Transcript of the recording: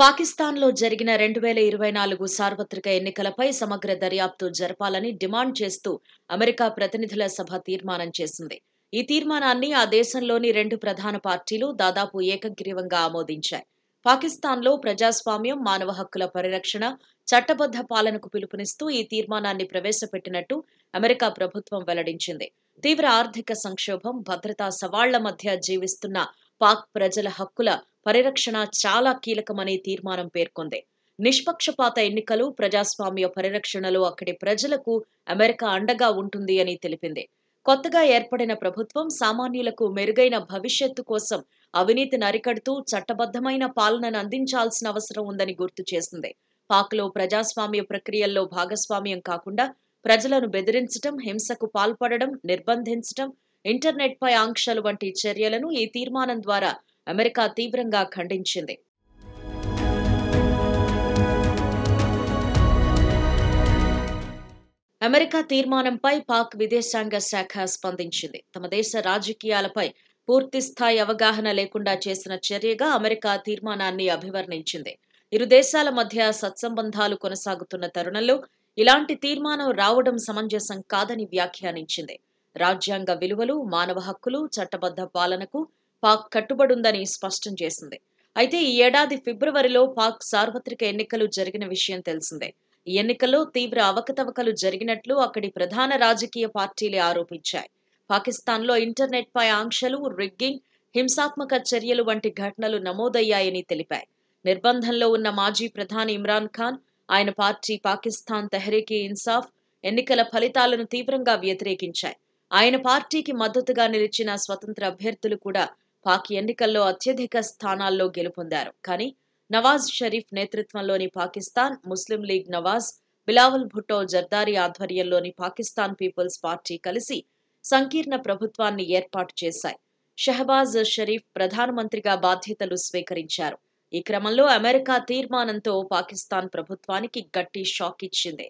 పాకిస్తాన్ లో జరిగిన రెండు వేల ఇరవై నాలుగు సార్వత్రిక ఎన్నికలపై సమగ్ర దర్యాప్తు జరపాలని డిమాండ్ చేస్తూ అమెరికా ప్రతినిధుల సభ తీర్మానం చేసింది ఈ తీర్మానాన్ని ఆ దేశంలోని రెండు ప్రధాన పార్టీలు దాదాపు ఏకగ్రీవంగా ఆమోదించాయి పాకిస్తాన్లో ప్రజాస్వామ్యం మానవ హక్కుల పరిరక్షణ చట్టబద్ధ పాలనకు పిలుపునిస్తూ ఈ తీర్మానాన్ని ప్రవేశపెట్టినట్టు అమెరికా ప్రభుత్వం వెల్లడించింది తీవ్ర ఆర్థిక సంక్షోభం భద్రతా సవాళ్ల మధ్య జీవిస్తున్న పాక్ ప్రజల హక్కుల పరిరక్షణ చాలా కీలకమని తీర్మానం పేర్కొంది నిష్పక్షపాత ఎన్నికలు ప్రజాస్వామ్య పరిరక్షణలో అక్కడి ప్రజలకు అమెరికా అండగా ఉంటుంది అని తెలిపింది కొత్తగా ఏర్పడిన ప్రభుత్వం సామాన్యులకు మెరుగైన భవిష్యత్తు కోసం అవినీతి అరికడుతూ చట్టబద్ధమైన పాలనను అందించాల్సిన అవసరం ఉందని గుర్తు చేసింది పాక్లో ప్రజాస్వామ్య ప్రక్రియల్లో భాగస్వామ్యం కాకుండా ప్రజలను బెదిరించడం హింసకు పాల్పడడం నిర్బంధించడం ఇంటర్నెట్పై ఆంక్షలు వంటి చర్యలను ఈ తీర్మానం ద్వారా అమెరికా తీవ్రంగా ఖండించింది అమెరికా తీర్మానంపై పాక్ విదేశాంగ శాఖ స్పందించింది తమ దేశ రాజకీయాలపై పూర్తిస్థాయి అవగాహన లేకుండా చేసిన చర్యగా అమెరికా తీర్మానాన్ని అభివర్ణించింది ఇరు దేశాల మధ్య సత్సంబంధాలు కొనసాగుతున్న తరుణంలో ఇలాంటి తీర్మానం రావడం సమంజసం కాదని వ్యాఖ్యానించింది రాజ్యాంగ విలువలు మానవ హక్కులు చట్టబద్ధ పాలనకు పాక్ కట్టుబడుందని స్పష్టం చేసింది అయితే ఈ ఏడాది ఫిబ్రవరిలో పాక్ సార్వత్రిక ఎన్నికలు జరిగిన విషయం తెలిసిందే ఈ ఎన్నికల్లో తీవ్ర అవకతవకలు జరిగినట్లు అక్కడి ప్రధాన రాజకీయ పార్టీలే ఆరోపించాయి పాకిస్తాన్లో పై ఆంక్షలు రిగ్గింగ్ హింసాత్మక చర్యలు వంటి ఘటనలు నమోదయ్యాయని తెలిపాయి నిర్బంధంలో ఉన్న మాజీ ప్రధాని ఇమ్రాన్ ఖాన్ ఆయన పార్టీ పాకిస్తాన్ తెహరీకి ఇన్సాఫ్ ఎన్నికల ఫలితాలను తీవ్రంగా వ్యతిరేకించాయి ఆయన పార్టీకి మద్దతుగా నిలిచిన స్వతంత్ర అభ్యర్థులు కూడా పాక్ ఎన్నికల్లో అత్యధిక స్థానాల్లో గెలుపొందారు కానీ నవాజ్ షరీఫ్ నేతృత్వంలోని పాకిస్తాన్ ముస్లిం లీగ్ నవాజ్ బిలావల్ భుట్టో జర్దారి ఆధ్వర్యంలోని పాకిస్తాన్ పీపుల్స్ పార్టీ కలిసి సంకీర్ణ ప్రభుత్వాన్ని ఏర్పాటు చేశాయి షహబాజ్ షరీఫ్ ప్రధానమంత్రిగా బాధ్యతలు స్వీకరించారు ఈ క్రమంలో అమెరికా తీర్మానంతో పాకిస్తాన్ ప్రభుత్వానికి గట్టి షాక్ ఇచ్చింది